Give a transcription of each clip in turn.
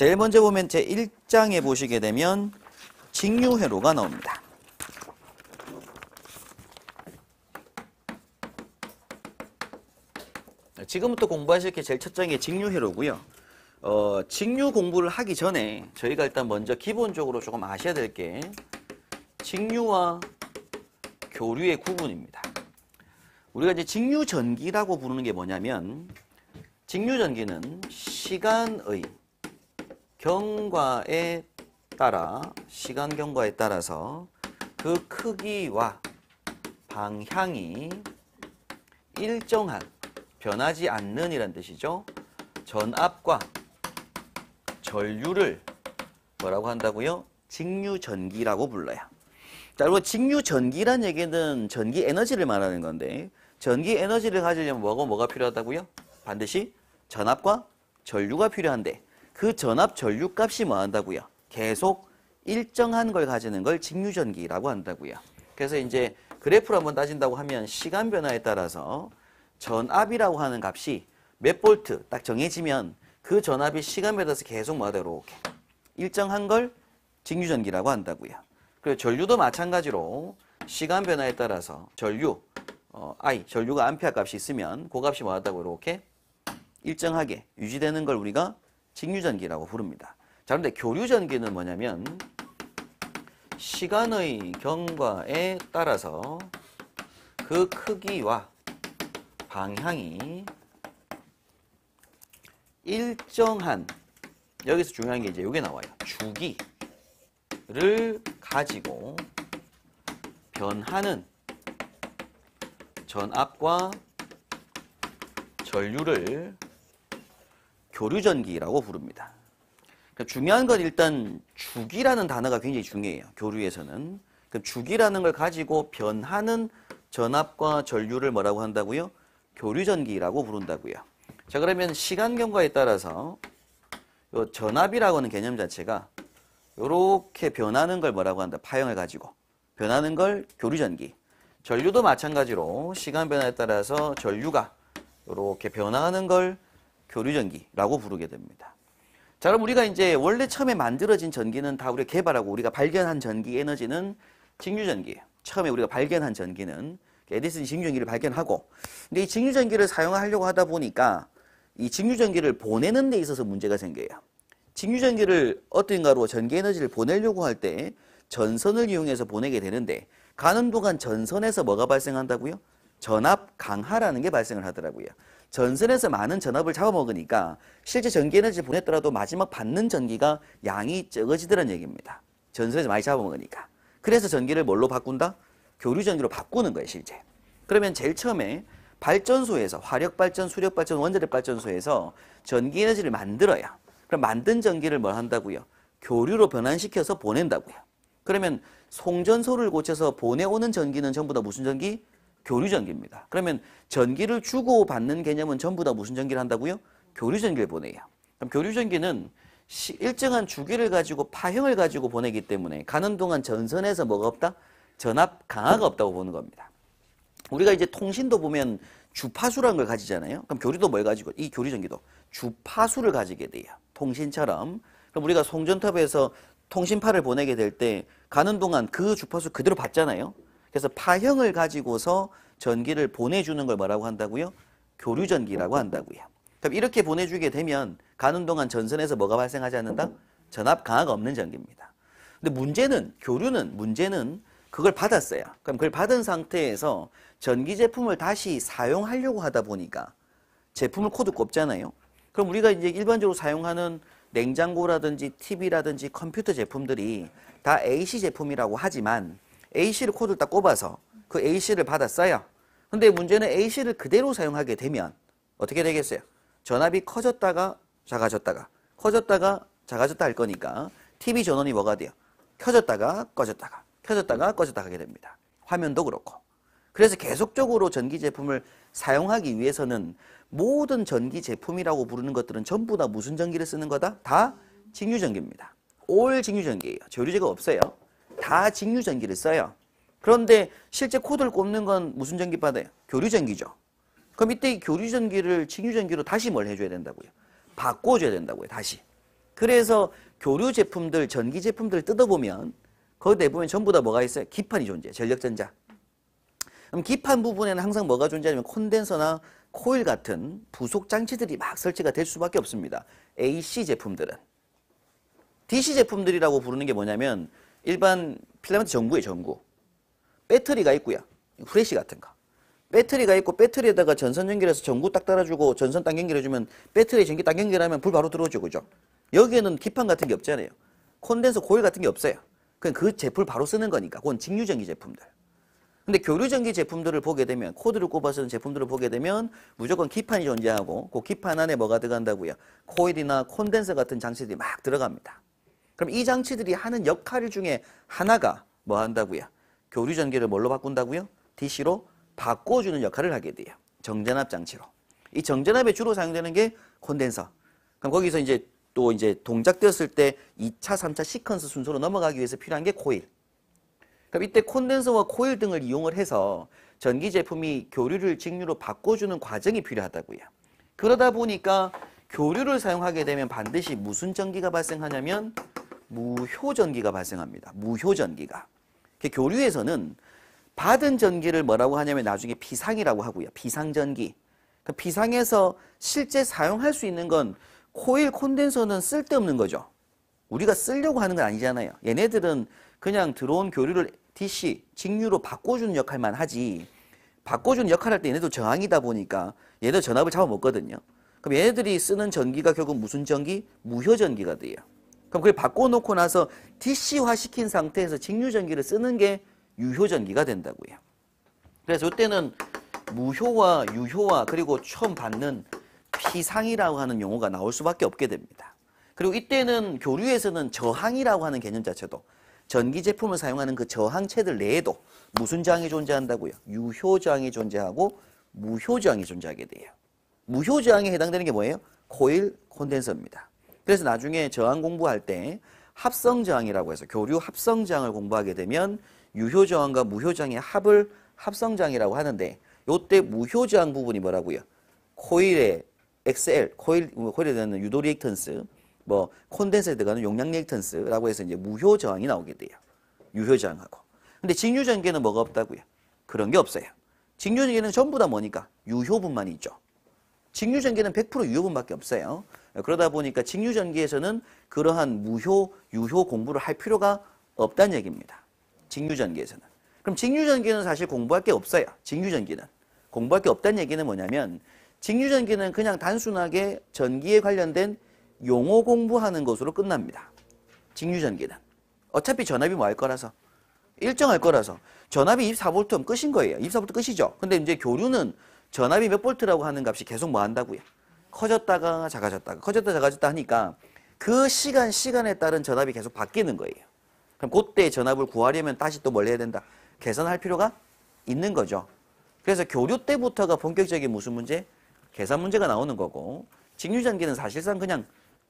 제일 먼저 보면 제 1장에 보시게 되면 직류회로가 나옵니다. 지금부터 공부하실 게 제일 첫 장이 직류회로고요. 어, 직류 공부를 하기 전에 저희가 일단 먼저 기본적으로 조금 아셔야 될 게 직류와 교류의 구분입니다. 우리가 이제 직류전기라고 부르는 게 뭐냐면 직류전기는 시간의 경과에 따라 시간 경과에 따라서 그 크기와 방향이 일정한 변하지 않는 이란 뜻이죠. 전압과 전류를 뭐라고 한다고요? 직류전기라고 불러요. 자, 그리고 직류전기란 얘기는 전기 에너지를 말하는 건데 전기 에너지를 가지려면 뭐가 뭐가 필요하다고요? 반드시 전압과 전류가 필요한데 그 전압 전류 값이 뭐 한다고요? 계속 일정한 걸 가지는 걸 직류전기라고 한다고요. 그래서 이제 그래프를 한번 따진다고 하면 시간 변화에 따라서 전압이라고 하는 값이 몇 볼트 딱 정해지면 그 전압이 시간 변화에서 계속 뭐하다 이렇게 일정한 걸 직류전기라고 한다고요. 그리고 전류도 마찬가지로 시간 변화에 따라서 전류 어, I 전류가 암페아 값이 있으면 그 값이 뭐하다고 이렇게 일정하게 유지되는 걸 우리가 직류전기라고 부릅니다. 자, 그런데 교류전기는 뭐냐면 시간의 경과에 따라서 그 크기와 방향이 일정한 여기서 중요한 게 이제 이게 나와요. 주기를 가지고 변하는 전압과 전류를 교류전기라고 부릅니다. 그러니까 중요한 건 일단 주기라는 단어가 굉장히 중요해요. 교류에서는. 그 주기라는 걸 가지고 변하는 전압과 전류를 뭐라고 한다고요? 교류전기라고 부른다고요. 자 그러면 시간 경과에 따라서 요 전압이라고 하는 개념 자체가 요렇게 변하는 걸 뭐라고 한다? 파형을 가지고 변하는 걸 교류전기. 전류도 마찬가지로 시간 변화에 따라서 전류가 요렇게 변화하는 걸 교류전기라고 부르게 됩니다. 자, 그럼 우리가 이제 원래 처음에 만들어진 전기는 다 우리가 개발하고 우리가 발견한 전기 에너지는 직류전기 처음에 우리가 발견한 전기는 에디슨 직류전기를 발견하고 근데 이 직류전기를 사용하려고 하다 보니까 이 직류전기를 보내는 데 있어서 문제가 생겨요. 직류전기를 어떤가로 전기에너지를 보내려고 할 때 전선을 이용해서 보내게 되는데 가는 동안 전선에서 뭐가 발생한다고요? 전압 강하라는 게 발생을 하더라고요. 전선에서 많은 전압을 잡아먹으니까 실제 전기에너지 를 보냈더라도 마지막 받는 전기가 양이 적어지더라는 얘기입니다. 전선에서 많이 잡아먹으니까. 그래서 전기를 뭘로 바꾼다? 교류 전기로 바꾸는 거예요, 실제. 그러면 제일 처음에 발전소에서 화력 발전, 수력 발전, 원자력 발전소에서 전기 에너지를 만들어야. 그럼 만든 전기를 뭘 한다고요? 교류로 변환시켜서 보낸다고요. 그러면 송전소를 고쳐서 보내오는 전기는 전부 다 무슨 전기? 교류 전기입니다. 그러면 전기를 주고 받는 개념은 전부 다 무슨 전기를 한다고요? 교류 전기를 보내요. 그럼 교류 전기는 일정한 주기를 가지고 파형을 가지고 보내기 때문에 가는 동안 전선에서 뭐가 없다? 전압 강화가 없다고 보는 겁니다. 우리가 이제 통신도 보면 주파수라는 걸 가지잖아요. 그럼 교류도 뭘 가지고? 이 교류 전기도 주파수를 가지게 돼요. 통신처럼. 그럼 우리가 송전탑에서 통신파를 보내게 될 때 가는 동안 그 주파수 그대로 받잖아요. 그래서 파형을 가지고서 전기를 보내주는 걸 뭐라고 한다고요? 교류전기라고 한다고요. 그럼 이렇게 보내주게 되면 가는 동안 전선에서 뭐가 발생하지 않는다? 전압 강화가 없는 전기입니다. 근데 문제는 교류는 문제는 그걸 받았어요. 그럼 그걸 받은 상태에서 전기 제품을 다시 사용하려고 하다 보니까 제품을 코드 꼽잖아요. 그럼 우리가 이제 일반적으로 사용하는 냉장고라든지 TV라든지 컴퓨터 제품들이 다 AC 제품이라고 하지만 AC를 코드를 딱 꼽아서 그 AC를 받았어요. 근데 문제는 AC를 그대로 사용하게 되면 어떻게 되겠어요? 전압이 커졌다가 작아졌다가 커졌다가 작아졌다 할 거니까 TV 전원이 뭐가 돼요? 켜졌다가 꺼졌다가 켜졌다가 꺼졌다가 하게 됩니다. 화면도 그렇고. 그래서 계속적으로 전기 제품을 사용하기 위해서는 모든 전기 제품이라고 부르는 것들은 전부 다 무슨 전기를 쓰는 거다? 다 직류전기입니다. 올 직류전기예요. 조류제가 없어요. 다 직류 전기를 써요. 그런데 실제 코드를 꼽는 건 무슨 전기받아요? 교류 전기죠. 그럼 이때 교류 전기를 직류 전기로 다시 뭘 해줘야 된다고요? 바꿔줘야 된다고요. 다시. 그래서 교류 제품들, 전기 제품들 뜯어보면 거기 대부분 전부 다 뭐가 있어요? 기판이 존재해 요 전력전자. 그럼 기판 부분에는 항상 뭐가 존재하냐면 콘덴서나 코일 같은 부속 장치들이 막 설치가 될 수밖에 없습니다. AC 제품들은. DC 제품들이라고 부르는 게 뭐냐면 일반 필라멘트 전구에 전구. 배터리가 있고요. 후레쉬 같은 거. 배터리가 있고 배터리에다가 전선 연결해서 전구 딱 달아주고 전선 딱 연결해주면 배터리 전기 딱 연결하면 불 바로 들어오죠. 그죠? 여기에는 기판 같은 게 없잖아요. 콘덴서 고일 같은 게 없어요. 그냥 그 제품을 바로 쓰는 거니까. 그건 직류전기 제품들. 근데 교류전기 제품들을 보게 되면 코드를 꼽아 쓰는 제품들을 보게 되면 무조건 기판이 존재하고 그 기판 안에 뭐가 들어간다고요? 코일이나 콘덴서 같은 장치들이 막 들어갑니다. 그럼 이 장치들이 하는 역할 중에 하나가 뭐 한다고요? 교류 전기를 뭘로 바꾼다고요? DC로 바꿔주는 역할을 하게 돼요. 정전압 장치로. 이 정전압에 주로 사용되는 게 콘덴서. 그럼 거기서 이제 또 이제 동작되었을 때 2차, 3차 시퀀스 순서로 넘어가기 위해서 필요한 게 코일. 그럼 이때 콘덴서와 코일 등을 이용을 해서 전기 제품이 교류를 직류로 바꿔주는 과정이 필요하다고요. 그러다 보니까 교류를 사용하게 되면 반드시 무슨 전기가 발생하냐면 무효전기가 발생합니다. 무효전기가. 교류에서는 받은 전기를 뭐라고 하냐면 나중에 비상이라고 하고요. 비상전기. 그러니까 비상에서 실제 사용할 수 있는 건 코일 콘덴서는 쓸데없는 거죠. 우리가 쓰려고 하는 건 아니잖아요. 얘네들은 그냥 들어온 교류를 DC, 직류로 바꿔주는 역할만 하지 바꿔주는 역할 할 때 얘네도 저항이다 보니까 얘네도 전압을 잡아먹거든요. 그럼 얘네들이 쓰는 전기가 결국 무슨 전기? 무효전기가 돼요. 그럼 그걸 바꿔놓고 나서 DC화 시킨 상태에서 직류전기를 쓰는 게 유효전기가 된다고요. 그래서 이때는 무효와 유효와 그리고 처음 받는 피상이라고 하는 용어가 나올 수밖에 없게 됩니다. 그리고 이때는 교류에서는 저항이라고 하는 개념 자체도 전기 제품을 사용하는 그 저항체들 내에도 무슨 저항이 존재한다고요? 유효 저항이 존재하고 무효 저항이 존재하게 돼요. 무효 저항에 해당되는 게 뭐예요? 코일 콘덴서입니다. 그래서 나중에 저항 공부할 때 합성 저항이라고 해서 교류 합성 저항을 공부하게 되면 유효 저항과 무효 저항의 합을 합성 저항이라고 하는데 요때 무효 저항 부분이 뭐라고요? 코일의 XL, 코일 코일에 들어는 유도 리액턴스, 뭐 콘덴서에 들어가는 용량 리액턴스라고 해서 이제 무효 저항이 나오게 돼요. 유효 저항하고. 근데 직류 전개는 뭐가 없다고요? 그런 게 없어요. 직류 전개는 전부 다 뭐니까 유효분만 있죠. 직류전기는 100% 유효분밖에 없어요. 그러다 보니까 직류전기에서는 그러한 무효, 유효 공부를 할 필요가 없다는 얘기입니다. 직류전기에서는. 그럼 직류전기는 사실 공부할 게 없어요. 직류전기는. 공부할 게 없다는 얘기는 뭐냐면 직류전기는 그냥 단순하게 전기에 관련된 용어 공부하는 것으로 끝납니다. 직류전기는. 어차피 전압이 뭐 할 거라서. 일정할 거라서. 전압이 24V면 끝인 거예요. 24V 끝이죠. 근데 이제 교류는 전압이 몇 볼트라고 하는 값이 계속 뭐 한다고요? 커졌다가 작아졌다가 커졌다 작아졌다 하니까 그 시간 시간에 따른 전압이 계속 바뀌는 거예요. 그럼 그때 전압을 구하려면 다시 또 뭘 해야 된다? 계산할 필요가 있는 거죠. 그래서 교류 때부터가 본격적인 무슨 문제? 계산 문제가 나오는 거고 직류전기는 사실상 그냥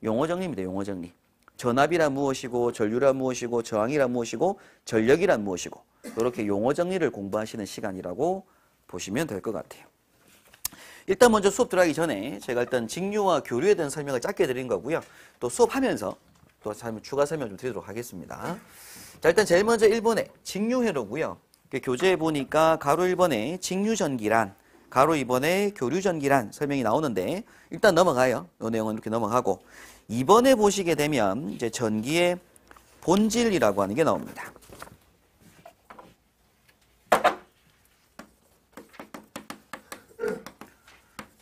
용어 정리입니다. 용어 정리. 전압이란 무엇이고 전류란 무엇이고 저항이란 무엇이고 전력이란 무엇이고 이렇게 용어 정리를 공부하시는 시간이라고 보시면 될 것 같아요. 일단 먼저 수업 들어가기 전에 제가 일단 직류와 교류에 대한 설명을 짧게 드린 거고요. 또 수업하면서 또 추가 설명 좀 드리도록 하겠습니다. 자, 일단 제일 먼저 1번에 직류회로고요. 교재에 보니까 가로 1번에 직류전기란, 가로 2번에 교류전기란 설명이 나오는데 일단 넘어가요. 이 내용은 이렇게 넘어가고 2번에 보시게 되면 이제 전기의 본질이라고 하는 게 나옵니다.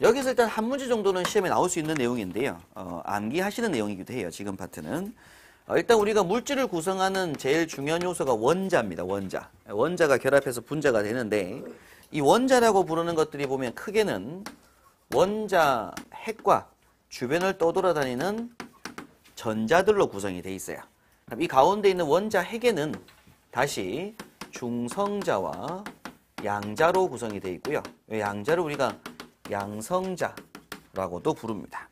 여기서 일단 한 문제 정도는 시험에 나올 수 있는 내용인데요. 어, 암기하시는 내용이기도 해요. 지금 파트는. 어, 일단 우리가 물질을 구성하는 제일 중요한 요소가 원자입니다. 원자. 원자가 결합해서 분자가 되는데 이 원자라고 부르는 것들이 보면 크게는 원자 핵과 주변을 떠돌아다니는 전자들로 구성이 돼 있어요. 이 가운데 있는 원자 핵에는 다시 중성자와 양자로 구성이 돼 있고요. 양자를 우리가 양성자라고도 부릅니다.